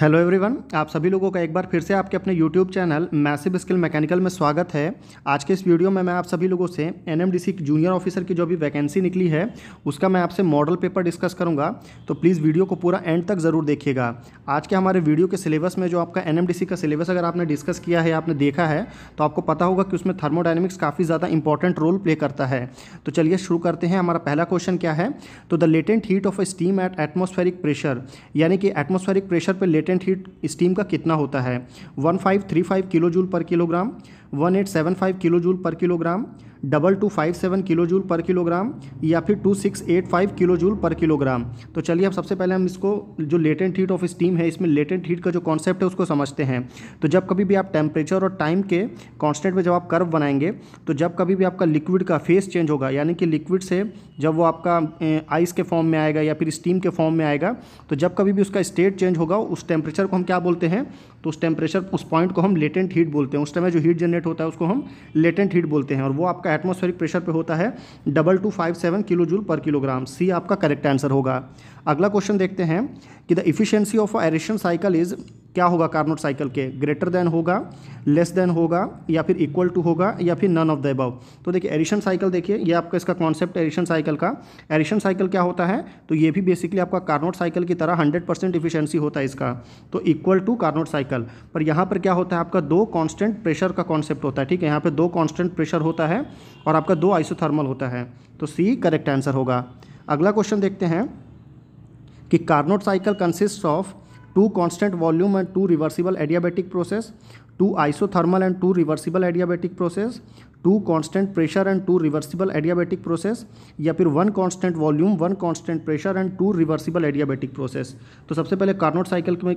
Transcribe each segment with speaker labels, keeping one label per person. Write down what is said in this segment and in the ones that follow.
Speaker 1: hello everyone आप सभी लोगों का एक बार फिर से आपके अपने YouTube channel massive skill mechanical में स्वागत है आज के इस वीडियो में मैं आप सभी लोगों से एनएमडीसी जूनियर ऑफिसर की जो भी वैकेंसी निकली है उसका मैं आपसे मॉडल पेपर डिस्कस करूंगा तो प्लीज़ वीडियो को पूरा एंड तक ज़रूर देखिएगा आज के हमारे वीडियो के सिलेबस में जो आपका एन का सिलेबस अगर आपने डिस्कस किया है आपने देखा है तो आपको पता होगा कि उसमें थर्मोडाइनमिक्स काफ़ी ज़्यादा इंपॉर्टेंट रोल प्ले करता है तो चलिए शुरू करते हैं हमारा पहला क्वेश्चन क्या है तो the latent heat of steam at atmospheric pressure यानी कि एटमोस्फेरिक प्रेशर पर लेटेंट हीट स्टीम का कितना होता है 1535 kilo joule per kilogram 1875 kilo joule per kilogram double two five seven kilo joule per kilogram या फिर two six eight five kilo joule per kilogram तो चलिए अब सबसे पहले हम इसको जो लेटेंट हीट ऑफ स्टीम है इसमें लेटेंट हीट का जो कॉन्सेप्ट है उसको समझते हैं तो जब कभी भी आप टेम्परेचर और टाइम के कॉन्स्टेंट में जब आप कर्व बनाएंगे तो जब कभी भी आपका लिक्विड का फेस चेंज होगा यानी कि लिक्विड से जब वो आपका आइस के फॉर्म में आएगा या फिर स्टीम के फॉर्म में आएगा तो जब कभी भी उसका स्टेट चेंज होगा उस टेम्परेचर को हम क्या बोलते हैं तो उस टेम्परेचर उस पॉइंट को हम लेटेंट हीट बोलते हैं उस समय जो हीट जनरेट होता है उसको हम लेटेंट हीट बोलते हैं और वो आपका आपका एटमोस्फेरिक प्रेशर पे होता है double two five seven kilo joule per kilogram C आपका करेक्ट आंसर होगा अगला क्वेश्चन देखते हैं कि the efficiency of Ericsson cycle is क्या होगा कार्नोट साइकिल के ग्रेटर देन होगा लेस देन होगा या फिर इक्वल टू होगा या फिर नन ऑफ द अबव तो देखिए एडिशन साइकिल देखिए ये आपका इसका कॉन्सेप्ट एडिशन साइकिल का एडिशन साइकिल क्या होता है तो ये भी बेसिकली आपका कार्नोट साइकिल की तरह 100% परसेंट इफिशियंसी होता है इसका तो इक्वल टू कार्नोट साइकिल पर यहाँ पर क्या होता है आपका दो कॉन्स्टेंट प्रेशर का कॉन्सेप्ट होता है ठीक है यहाँ पर दो कॉन्स्टेंट प्रेशर होता है और आपका दो आइसोथर्मल होता है तो सी करेक्ट आंसर होगा अगला क्वेश्चन देखते हैं कि Carnot cycle consist of two constant volume and two reversible adiabatic process two isothermal and two reversible adiabatic process two constant pressure and two reversible adiabatic process या फिर one constant volume one constant pressure and two reversible adiabatic process तो सबसे पहले Carnot cycle में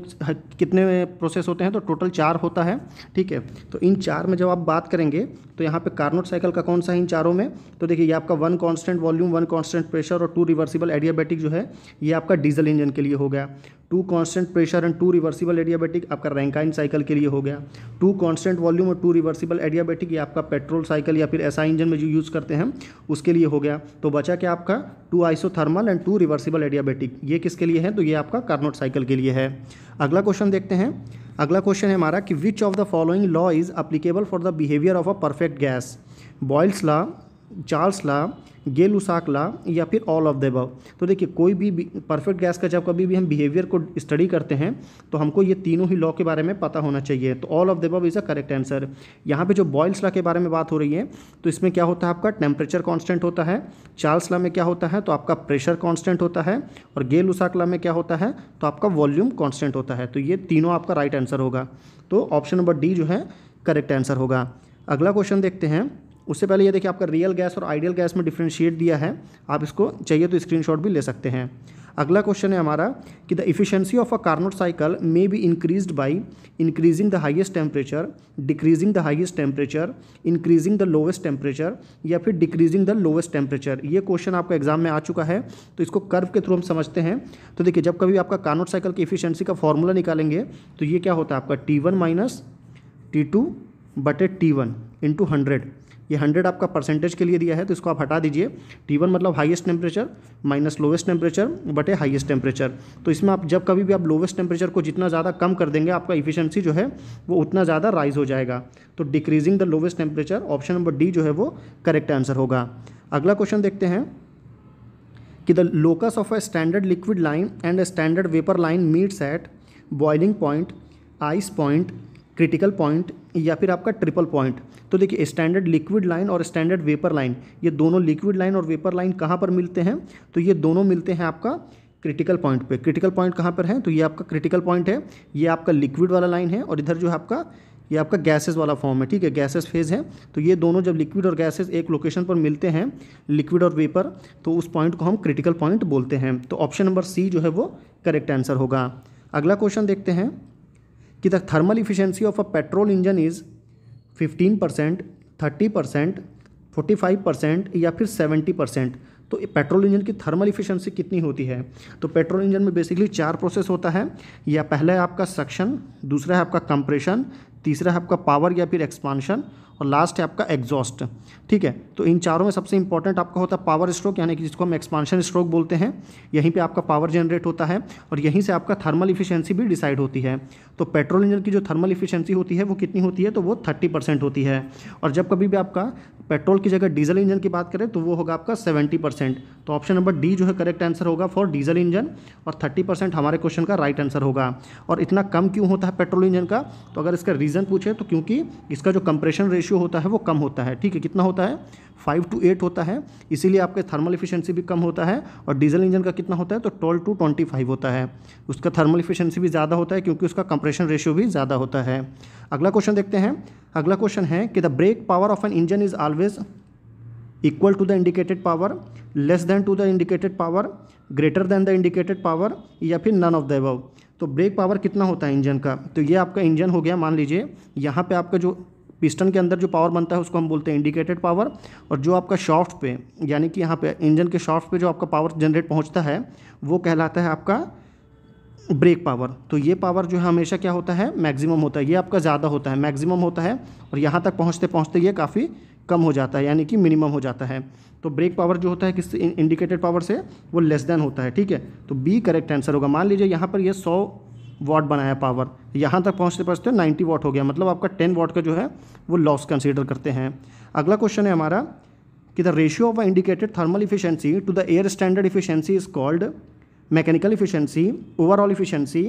Speaker 1: कितने process होते हैं तो टोटल चार होता है ठीक है तो इन चार में जब आप बात करेंगे तो यहाँ पे कार्नोट साइकिल का कौन सा है इन चारों में तो देखिए ये आपका one constant volume one constant pressure और टू रिवर्सिबल एडियाबेटिक जो है ये आपका डीजल इंजन के लिए हो गया two constant pressure and two reversible adiabatic आपका रैंकाइन साइकिल के लिए हो गया टू कांस्टेंट वॉल्यूम और टू रिवर्सिबल एडियाबेटिक ये आपका पेट्रोल साइकिल या फिर ऐसा इंजन में जो यूज़ करते हैं उसके लिए हो गया तो बचा क्या आपका two isothermal and two reversible adiabatic ये किसके लिए है तो ये आपका कार्नोट साइकिल के लिए है अगला क्वेश्चन देखते हैं अगला क्वेश्चन है हमारा कि which of the following law is applicable for the behaviour of a perfect gas Boyle's law Charles law Gay Lussac law या फिर ऑल ऑफ द अबव तो देखिए कोई भी परफेक्ट गैस का जब कभी भी हम बिहेवियर को स्टडी करते हैं तो हमको ये तीनों ही लॉ के बारे में पता होना चाहिए तो all of the above is a correct answer यहाँ पे जो बॉयल्स लॉ के बारे में बात हो रही है तो इसमें क्या होता है आपका टेम्परेचर कॉन्स्टेंट होता है चार्ल्स लॉ में क्या होता है तो आपका प्रेशर कॉन्स्टेंट होता है और गेल लुसाकला में क्या होता है तो आपका वॉल्यूम कॉन्स्टेंट होता है तो ये तीनों आपका राइट right आंसर होगा तो ऑप्शन नंबर डी जो है करेक्ट आंसर होगा अगला क्वेश्चन देखते हैं उससे पहले ये देखिए आपका रियल गैस और आइडियल गैस में डिफ्रेंशिएट दिया है आप इसको चाहिए तो स्क्रीनशॉट भी ले सकते हैं अगला क्वेश्चन है हमारा कि the efficiency of a Carnot cycle may be increased by increasing the highest temperature decreasing the highest temperature increasing the lowest temperature या फिर डिक्रीजिंग द लोवेस्ट टेम्परेचर ये क्वेश्चन आपका एग्जाम में आ चुका है तो इसको कर्व के थ्रू हम समझते हैं तो देखिए जब कभी आपका कार्नोट साइकिल की इफिशियंसी का फॉर्मूला निकालेंगे तो ये क्या होता है आपका T one minus T two बटे टी वन इंटू हंड्रेड ये हंड्रेड आपका परसेंटेज के लिए दिया है तो इसको आप हटा दीजिए टी वन मतलब highest temperature minus lowest temperature बटे हाइएस्ट टेम्परेचर तो इसमें आप जब कभी भी आप लोवेस्ट टेम्परेचर को जितना ज़्यादा कम कर देंगे आपका इफिशियंसी जो है वो उतना ज़्यादा राइज हो जाएगा तो decreasing the lowest temperature option number D जो है वो करेक्ट आंसर होगा अगला क्वेश्चन देखते हैं कि the locus of a standard liquid line and a standard vapour line meets at boiling point ice point critical point या फिर आपका ट्रिपल पॉइंट तो देखिए स्टैंडर्ड लिक्विड लाइन और स्टैंडर्ड वेपर लाइन ये दोनों लिक्विड लाइन और वेपर लाइन कहाँ पर मिलते हैं तो ये दोनों मिलते हैं आपका क्रिटिकल पॉइंट पे क्रिटिकल पॉइंट कहाँ पर है तो ये आपका क्रिटिकल पॉइंट है ये आपका लिक्विड वाला लाइन है और इधर जो है आपका ये आपका गैसेस वाला फॉर्म है ठीक है गैसेस फेज है तो ये दोनों जब लिक्विड और गैसेस एक लोकेशन पर मिलते हैं लिक्विड और वेपर तो उस पॉइंट को हम क्रिटिकल पॉइंट बोलते हैं तो ऑप्शन नंबर सी जो है वो करेक्ट आंसर होगा अगला क्वेश्चन देखते हैं कि the thermal efficiency of a petrol engine is fifteen percent thirty percent forty five percent या फिर सेवेंटी परसेंट तो पेट्रोल इंजन की थर्मल इफिशेंसी कितनी होती है तो पेट्रोल इंजन में बेसिकली चार प्रोसेस होता है या पहला है आपका सक्शन दूसरा है आपका कंप्रेशन तीसरा है आपका पावर या फिर एक्सपांशन और लास्ट है आपका एग्जॉस्ट ठीक है तो इन चारों में सबसे इंपॉर्टेंट आपका होता है पावर स्ट्रोक यानी कि जिसको हम एक्सपांशन स्ट्रोक बोलते हैं यहीं पे आपका पावर जनरेट होता है और यहीं से आपका थर्मल इफिशियंसी भी डिसाइड होती है तो पेट्रोल इंजन की जो थर्मल इफिशियंसी होती है वो कितनी होती है तो वो थर्टी परसेंट होती है और जब कभी भी आपका पेट्रोल की जगह डीजल इंजन की बात करें तो वो होगा आपका सेवेंटी परसेंट तो ऑप्शन नंबर डी जो है करेक्ट आंसर होगा फॉर डीजल इंजन और थर्टी परसेंट हमारे क्वेश्चन का राइट आंसर होगा और इतना कम क्यों होता है पेट्रोल इंजन का तो अगर इसका रीज़न पूछे तो क्योंकि इसका जो कंप्रेशन रेशियो रेशियो होता है वो कम होता है ठीक है कितना होता है फाइव टू एट होता है इसीलिए आपके थर्मल इफिशिएंसी भी कम होता है और डीजल इंजन का कितना होता है तो ट्वेल्व टू ट्वेंटी फाइव होता है उसका थर्मल इफिशिएंसी भी ज़्यादा होता है क्योंकि उसका कंप्रेशन रेशियो भी ज़्यादा होता है अगला क्वेश्चन देखते हैं अगला क्वेश्चन है कि the brake power of an engine is always equal to the indicated power less than to the indicated power greater than the indicated power या फिर नन ऑफ द अबव तो ब्रेक पावर कितना होता है engine का तो ये आपका इंजन हो गया मान लीजिए यहाँ पे आपका जो पिस्टन के अंदर जो पावर बनता है उसको हम बोलते हैं इंडिकेटेड पावर और जो आपका शॉफ्ट पे यानी कि यहाँ पे इंजन के शॉफ्ट पे जो आपका पावर जनरेट पहुँचता है वो कहलाता है आपका ब्रेक पावर तो ये पावर जो है हमेशा क्या होता है मैक्सिमम होता है ये आपका ज़्यादा होता है मैक्सिमम होता है और यहाँ तक पहुँचते पहुँचते ये काफ़ी कम हो जाता है यानी कि मिनिमम हो जाता है तो ब्रेक पावर जो होता है किस इंडिकेटेड पावर से वो लेस देन होता है ठीक है तो बी करेक्ट आंसर होगा मान लीजिए यहाँ पर ये सौ वाट बनाया पावर यहाँ तक पहुँचते पहुँचते नाइन्टी वाट हो गया मतलब आपका टेन वाट का जो है वो लॉस कंसिडर करते हैं अगला क्वेश्चन है हमारा कि the ratio of a indicated thermal efficiency to the air standard efficiency is called mechanical efficiency overall efficiency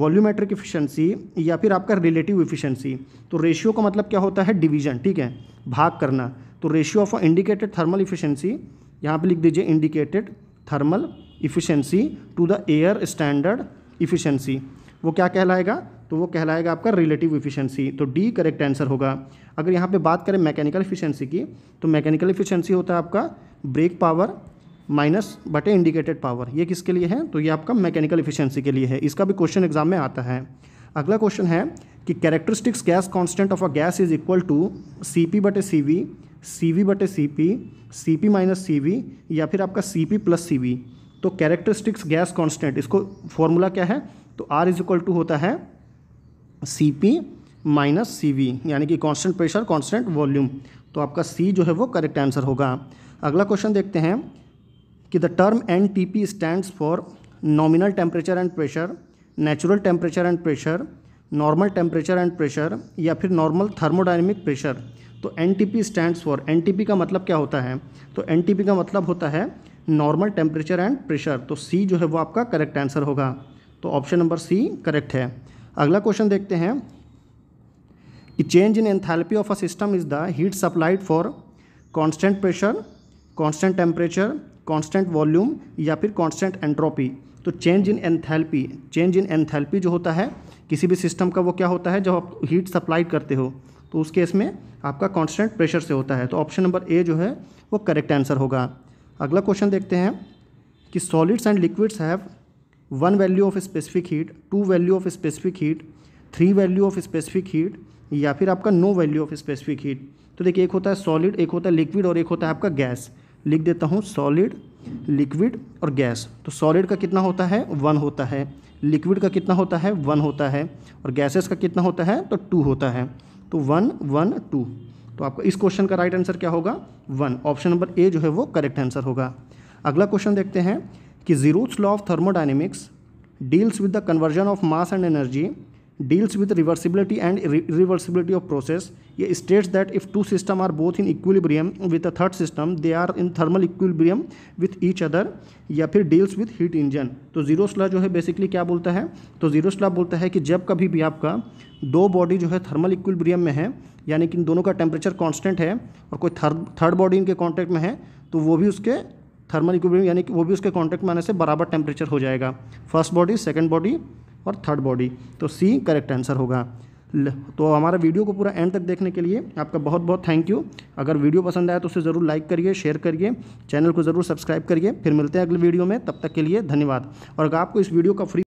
Speaker 1: volumetric efficiency या फिर आपका रिलेटिव इफिशियंसी तो रेशियो का मतलब क्या होता है डिवीजन ठीक है भाग करना तो ratio of indicated thermal efficiency यहाँ पे लिख दीजिए indicated thermal efficiency to the air standard efficiency वो क्या कहलाएगा तो वो कहलाएगा आपका रिलेटिव इफिशियंसी तो डी करेक्ट आंसर होगा अगर यहाँ पे बात करें मैकेनिकल इफिशियंसी की तो मैकेनिकल इफिशियंसी होता है आपका ब्रेक पावर माइनस बटे इंडिकेटेड पावर ये किसके लिए है तो ये आपका मैकेनिकल इफिशियंसी के लिए है इसका भी क्वेश्चन एग्जाम में आता है अगला क्वेश्चन है कि characteristics gas constant of a gas is equal to C P बटे सी वी सी वी बटे C P C P minus C V या फिर आपका C P plus C V तो कैरेक्टरिस्टिक्स गैस कॉन्स्टेंट इसको formula क्या है तो आर इज इक्वल टू होता है C P minus C V यानी कि कांस्टेंट प्रेशर कांस्टेंट वॉल्यूम तो आपका सी जो है वो करेक्ट आंसर होगा अगला क्वेश्चन देखते हैं कि the term N T P stand for nominal temperature and pressure natural temperature and pressure normal temperature and pressure या फिर नॉर्मल थर्मोडाइनमिक प्रेशर तो N T P stand for N T P का मतलब क्या होता है तो एन टी पी का मतलब होता है नॉर्मल टेम्परेचर एंड प्रेशर तो सी जो है वो आपका करेक्ट आंसर होगा तो ऑप्शन नंबर सी करेक्ट है अगला क्वेश्चन देखते हैं कि change in enthalpy of a system is the heat supplied for constant pressure constant temperature constant volume या फिर कांस्टेंट एंट्रोपी तो change in enthalpy change in enthalpy जो होता है किसी भी सिस्टम का वो क्या होता है जब आप हीट सप्लाई करते हो तो उस केस में आपका कांस्टेंट प्रेशर से होता है तो ऑप्शन नंबर ए जो है वो करेक्ट आंसर होगा अगला क्वेश्चन देखते हैं कि solids and liquids have one value of specific heat two value of specific heat three value of specific heat या फिर आपका no value of specific heat तो देखिए एक होता है सॉलिड एक होता है लिक्विड और एक होता है आपका गैस लिख देता हूँ सॉलिड लिक्विड और गैस तो सॉलिड का कितना होता है वन होता है लिक्विड का कितना होता है वन होता है और गैसेस का कितना होता है तो टू होता है तो वन वन टू तो आपका इस क्वेश्चन का राइट आंसर क्या होगा वन ऑप्शन नंबर ए जो है वो करेक्ट आंसर होगा अगला क्वेश्चन देखते हैं कि zeroth law of thermodynamics deals with the conversion of mass and energy deals with reversibility and reversibility of process ये states that if two system are both in equilibrium with a third system they are in thermal equilibrium with each other या फिर deals with heat engine तो zeroth law जो है basically क्या बोलता है तो जीरो स्ला बोलता है कि जब कभी भी आपका दो बॉडी जो है थर्मल इक्विलिब्रियम में है यानी कि इन दोनों का टेम्परेचर कॉन्स्टेंट है और कोई थर्ड थर्ड बॉडी इनके कॉन्टैक्ट में है तो वो भी उसके थर्मल इक्विलिब्रियम यानी कि वो भी उसके कॉन्टैक्ट में आने से बराबर टेम्परेचर हो जाएगा फर्स्ट बॉडी सेकेंड बॉडी और थर्ड बॉडी तो सी करेक्ट आंसर होगा तो हमारा वीडियो को पूरा एंड तक देखने के लिए आपका बहुत बहुत थैंक यू अगर वीडियो पसंद आया तो उसे ज़रूर लाइक करिए शेयर करिए चैनल को ज़रूर सब्सक्राइब करिए फिर मिलते हैं अगले वीडियो में तब तक के लिए धन्यवाद और अगर आपको इस वीडियो का फ्री